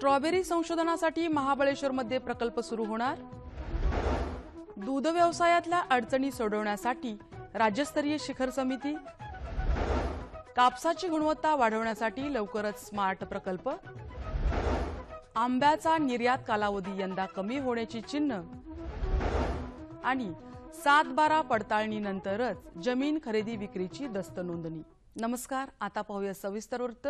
Strawberry संशोधनासाठी महाबळेश्वरमध्ये प्रकल्प सुरू होणार दूध व्यवसायातल्या अडचणी सोडवण्यासाठी राज्यस्तरीय शिखर समिती कापसाची गुणवत्ता वाढवण्यासाठी लवकरच स्मार्ट प्रकल्प आंब्याचा निर्यात कालावधी यंदा कमी होण्याची चिन्ह आणि सात बारा पडताळणीनंतरच जमीन खरेदी विक्रीची दस्त नोंदणी नमस्कार आता पाहूया सविस्तर वृत्त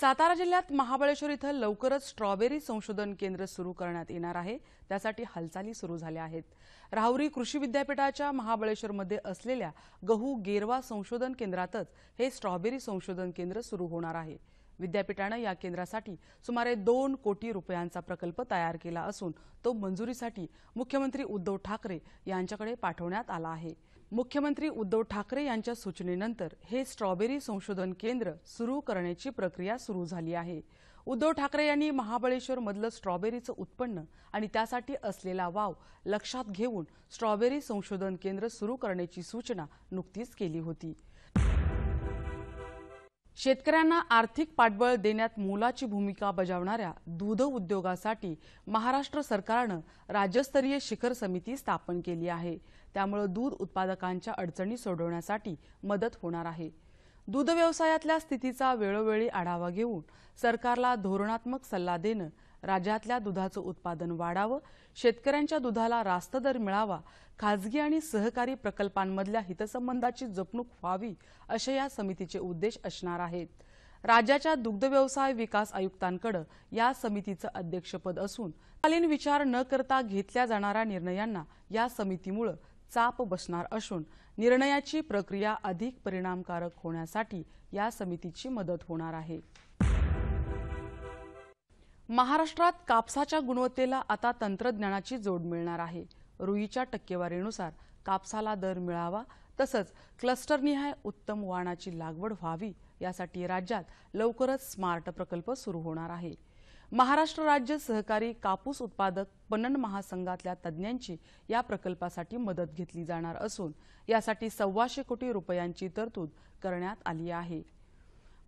सातारा जिल्ह्यात महाबळेश्वर इथं लवकरच स्ट्रॉबेरी संशोधन केंद्र सुरू करण्यात येणार आहे त्यासाठी हालचाली सुरू झाल्या आहेत राहुरी कृषी विद्यापीठाच्या महाबळेश्वरमध्ये असलेल्या गहू गेरवा संशोधन केंद्रातच हे स्ट्रॉबेरी संशोधन केंद्र सुरू होणार आहे विद्यापीठानं या केंद्रासाठी सुमारे दोन कोटी रुपयांचा प्रकल्प तयार केला असून तो मंजुरीसाठी मुख्यमंत्री उद्धव ठाकरे यांच्याकडे पाठवण्यात आला आहे मुख्यमंत्री उद्धव ठाकरे यांच्या सूचनेनंतर हे स्ट्रॉबेरी संशोधन केंद्र सुरू करण्याची प्रक्रिया सुरू झाली आहे उद्धव ठाकरे यांनी महाबळेश्वरमधलं स्ट्रॉबेरीचं उत्पन्न आणि त्यासाठी असलेला वाव लक्षात घेऊन स्ट्रॉबेरी संशोधन केंद्र सुरू करण्याची सूचना नुकतीच केली होती शेतकऱ्यांना आर्थिक पाठबळ देण्यात मोलाची भूमिका बजावणाऱ्या दूध उद्योगासाठी महाराष्ट्र सरकारनं राज्यस्तरीय शिखर समिती स्थापन केली आहे त्यामुळे दूध उत्पादकांच्या अडचणी सोडवण्यासाठी मदत होणार आहे दूध व्यवसायातल्या स्थितीचा वेळोवेळी आढावा घेऊन सरकारला धोरणात्मक सल्ला देणं राज्यातल्या दुधाचं उत्पादन वाढावं शेतकऱ्यांच्या दुधाला रास्त दर मिळावा खाजगी आणि सहकारी प्रकल्पांमधल्या हितसंबंधाची जपणूक व्हावी असे या समितीचे उद्देश असणार आहेत राज्याच्या दुग्धव्यवसाय विकास आयुक्तांकडे या समितीचं अध्यक्षपद असून कालीन विचार न करता घेतल्या जाणाऱ्या निर्णयांना या समितीमुळं चाप बसणार असून निर्णयाची प्रक्रिया अधिक परिणामकारक होण्यासाठी या समितीची मदत होणार आहे महाराष्ट्रात कापसाच्या गुणवत्तेला आता तंत्रज्ञानाची जोड मिळणार आहे रुईच्या टक्केवारीनुसार कापसाला दर मिळावा तसंच क्लस्टरनिहाय उत्तम वाणाची लागवड व्हावी यासाठी राज्यात लवकरच स्मार्ट प्रकल्प सुरू होणार आहे महाराष्ट्र राज्य सहकारी कापूस उत्पादक पनन महासंघातल्या तज्ज्ञांची या प्रकल्पासाठी मदत घेतली जाणार असून यासाठी सव्वाशे कोटी रुपयांची तरतूद करण्यात आली आहे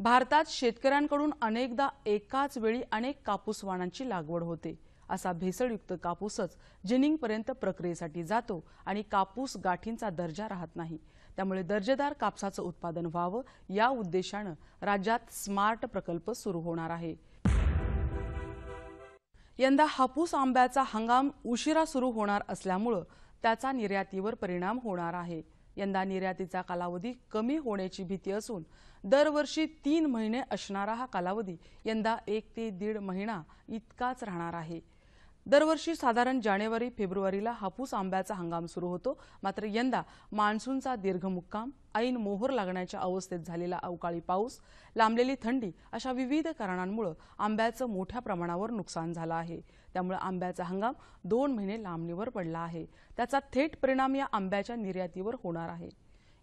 भारतात शेतकऱ्यांकडून अनेकदा एकाच वेळी अनेक कापूस वाणांची लागवड होते असा भेसळयुक्त कापूसच जिनिंगपर्यंत प्रक्रियेसाठी जातो आणि कापूस गाठींचा दर्जा राहत नाही त्यामुळे दर्जेदार कापसाचं उत्पादन व्हावं या उद्देशानं राज्यात स्मार्ट प्रकल्प सुरू होणार आहे यंदा हापूस आंब्याचा हंगाम उशिरा सुरू होणार असल्यामुळं त्याचा निर्यातीवर परिणाम होणार आहे यंदा निर्यातीचा कालावधी कमी होण्याची भीती असून दरवर्षी तीन महिने असणारा हा कालावधी यंदा एक ते दीड महिना इतकाच राहणार आहे दरवर्षी साधारण जानेवारी फेब्रुवारीला हापूस आंब्याचा हंगाम सुरू होतो मात्र यंदा मान्सूनचा दीर्घ मुक्काम ऐन मोहोर लागण्याच्या अवस्थेत झालेला अवकाळी पाऊस लांबलेली थंडी अशा विविध कारणांमुळे आंब्याचं मोठ्या प्रमाणावर नुकसान झालं आहे त्यामुळे आंब्याचा हंगाम दोन महिने लांबणीवर पडला आहे त्याचा थेट परिणाम या आंब्याच्या निर्यातीवर होणार आहे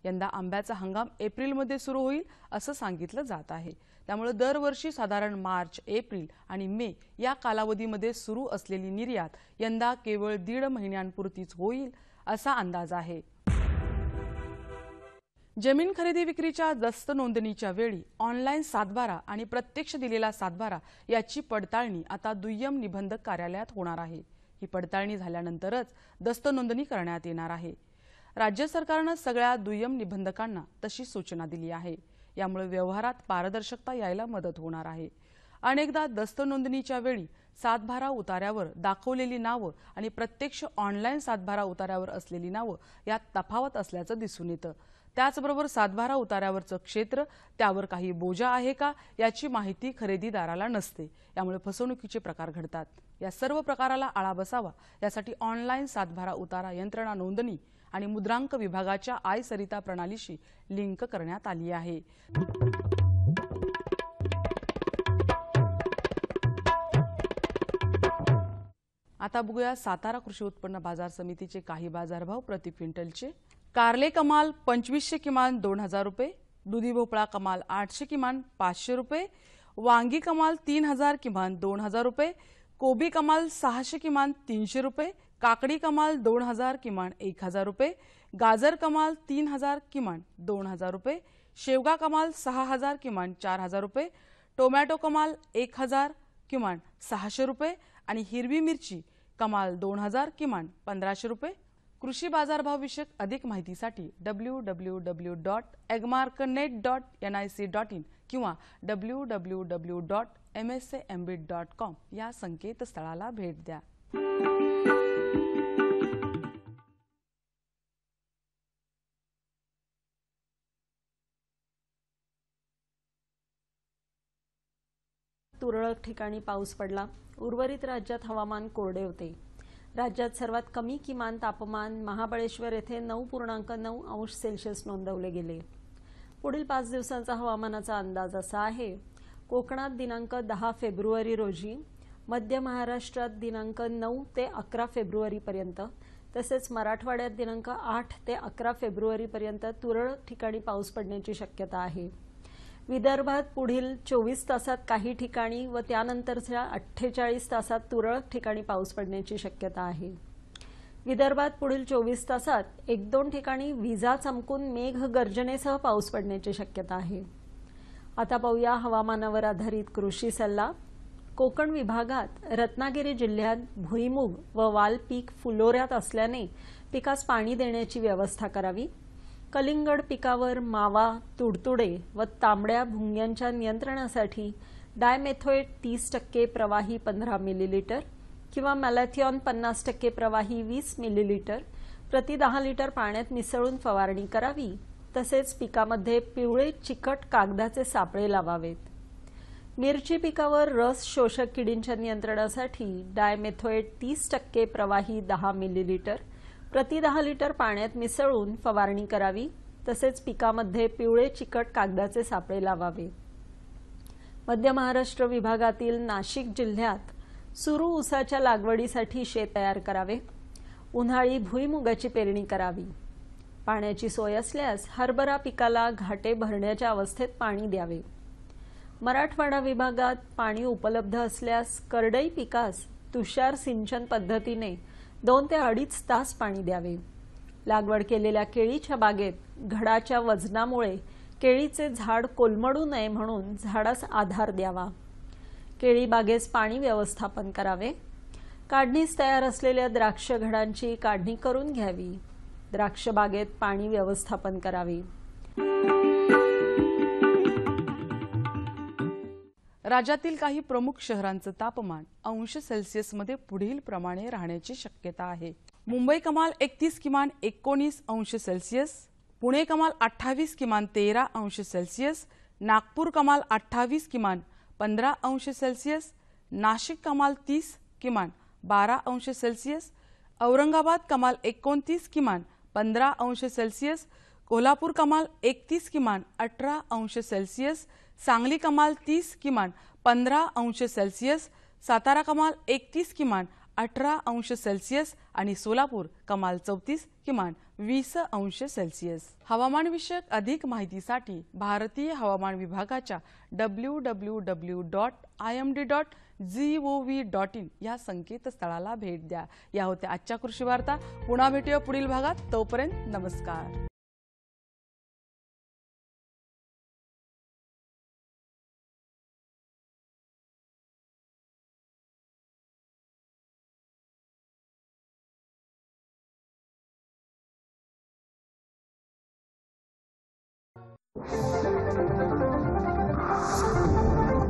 यंदा आंब्याचा हंगाम एप्रिलमध्ये सुरू होईल असं सांगितलं जात आहे त्यामुळे दरवर्षी साधारण मार्च एप्रिल आणि मे या कालावधीमध्ये सुरू असलेली निर्यात यंदा केवळ दीड महिन्यांपुरतीच होईल असा अंदाज आहे जमीन खरेदी विक्रीच्या दस्त नोंदणीच्या वेळी ऑनलाईन सातबारा आणि प्रत्यक्ष दिलेला सातबारा याची पडताळणी आता दुय्यम निबंधक कार्यालयात होणार आहे ही पडताळणी झाल्यानंतरच दस्त नोंदणी करण्यात येणार आहे राज्य सरकारनं सगळ्या दुय्यम निबंधकांना तशी सूचना दिली आहे यामुळे व्यवहारात पारदर्शकता यायला मदत होणार आहे अनेकदा दस्त नोंदणीच्या वेळी सातभारा उतार्यावर दाखवलेली नावं आणि प्रत्यक्ष ऑनलाईन सातभारा उतार्यावर असलेली नावं यात तफावत असल्याचं दिसून येतं त्याचबरोबर सातभारा उतार्यावरचं क्षेत्र त्यावर काही बोजा आहे का याची माहिती खरेदीदाराला नसते यामुळे फसवणुकीचे प्रकार घडतात या सर्व प्रकाराला आळा बसावा यासाठी ऑनलाईन सातभारा उतारा यंत्रणा नोंदणी आणि मुद्रांक विभागाच्या आय सरिता प्रणालीशी लिंक करण्यात आली आहे आता बघूया सातारा कृषी उत्पन्न बाजार समितीचे काही बाजारभाव प्रति क्विंटलचे कारले कमाल पंचवीसशे किमान दोन हजार रुपये दुधी भोपळा कमाल आठशे किमान पाचशे रुपये वांगी कमाल तीन हजार किमान दोन हजार रुपये कोबी कमाल सहाशे किमान तीनशे रुपये काकडी कमाल दोन हजार किमान एक हजार रुपये गाजर कमाल तीन हजार किमान दोन हजार रुपये शेवगा कमाल सहा हजार किमान चार हजार रुपये टोमॅटो कमाल एक हजार किमान सहाशे रुपये आणि हिरवी मिरची कमाल दोन हजार किमान पंधराशे रुपये कृषी बाजारभावविषयक अधिक माहितीसाठी W W W dot agmark net dot N I C dot in किंवा W W W dot M S M B dot com या संकेतस्थळाला भेट द्या तुरळक ठिकाणी पाऊस पडला उर्वरित राज्यात हवामान कोरडे होते राज्यात सर्वात कमी किमान तापमान महाबळेश्वर येथे नऊ पूर्णांक नऊ अंश सेल्सिअस नोंदवले गेले पुढील पाच दिवसांचा हवामानाचा अंदाज असा आहे कोकणात दिनांक दहा फेब्रुवारी रोजी मध्य महाराष्ट्रात दिनांक नऊ ते अकरा फेब्रुवारीपर्यंत तसेच मराठवाड्यात दिनांक आठ ते अकरा फेब्रुवारीपर्यंत तुरळक ठिकाणी पाऊस पडण्याची शक्यता आहे विदर्भात पुढील चोवीस तासात काही ठिकाणी व त्यानंतरच्या अठ्ठेचाळीस तासात तुरळक ठिकाणी पाऊस पडण्याची शक्यता आहे विदर्भात पुढील चोवीस तासात एक दोन ठिकाणी विजा चमकून मेघ गर्जनेसह पाऊस पडण्याची शक्यता आहे आता पाहूया हवामानावर आधारित कृषी सल्ला कोकण विभागात रत्नागिरी जिल्ह्यात भुईमुग व वाल पीक फुलोऱ्यात असल्याने पिकास पाणी देण्याची व्यवस्था करावी कलिंगड पिकावर मावा तुडतुडे व तांबड्या भुंग्यांच्या नियंत्रणासाठी डायमेथोएट तीस टक्के प्रवाही पंधरा मिलीलीटर किंवा मॅलॅथियॉन पन्नास टक्के प्रवाही वीस मिलीलिटर प्रति दहा लिटर पाण्यात मिसळून फवारणी करावी तसेच पिकामध्ये पिवळे चिकट कागदाचे सापळे लावावेत मिरची पिकावर रस शोषक किडींच्या नियंत्रणासाठी डायमेथोएट तीस टक्के प्रवाही दहा मिलीलिटर प्रति दहा लिटर पाण्यात मिसळून फवारणी करावी तसेच पिकामध्ये पिवळे चिकट कागदाचे सापळे लावावे मध्य महाराष्ट्र विभागातील नाशिक जिल्ह्यात सुरू ऊसाच्या लागवडीसाठी शेत तयार करावे उन्हाळी भुईमुगाची पेरणी करावी पाण्याची सोय असल्यास हरभरा पिकाला घाटे भरण्याच्या अवस्थेत पाणी द्यावे मराठवाडा विभागात पाणी उपलब्ध असल्यास करडई पिकास तुषार सिंचन पद्धतीने दोन ते अडीच तास पाणी द्यावे लागवड केलेल्या केळीच्या बागेत घडाच्या वजनामुळे केळीचे झाड कोलमडू नये म्हणून झाडास आधार द्यावा केळी बागेस पाणी व्यवस्थापन करावे काढणीस तयार असलेल्या द्राक्ष घडांची काढणी करून घ्यावी द्राक्ष बागेत पाणी व्यवस्थापन करावे राज्यातील काही प्रमुख शहरांचं तापमान अंश सेल्सिअसमध्ये पुढील प्रमाणे राहण्याची शक्यता आहे मुंबई कमाल एकतीस किमान एकोणीस अंश सेल्सिअस पुणे कमाल अठ्ठावीस किमान तेरा अंश सेल्सिअस नागपूर कमाल अठ्ठावीस किमान पंधरा अंश सेल्सिअस नाशिक कमाल तीस किमान बारा अंश सेल्सिअस औरंगाबाद कमाल एकोणतीस किमान पंधरा अंश सेल्सिअस कोल्हापूर कमाल एकतीस किमान अठरा अंश सेल्सिअस सांगली कमाल तीस किमान पंधरा अंश सेल्सिअस सातारा कमाल एकतीस किमान अठरा अंश सेल्सिअस आणि सोलापूर कमाल चौतीस किमान वीस अंश सेल्सिअस हवामानविषयक अधिक माहितीसाठी भारतीय हवामान विभागाच्या W W W dot I M D dot G O V dot in या संकेतस्थळाला भेट द्या या होत्या आजच्या कृषी वार्ता पुन्हा भेटूया पुढील भागात तोपर्यंत नमस्कार Thank you.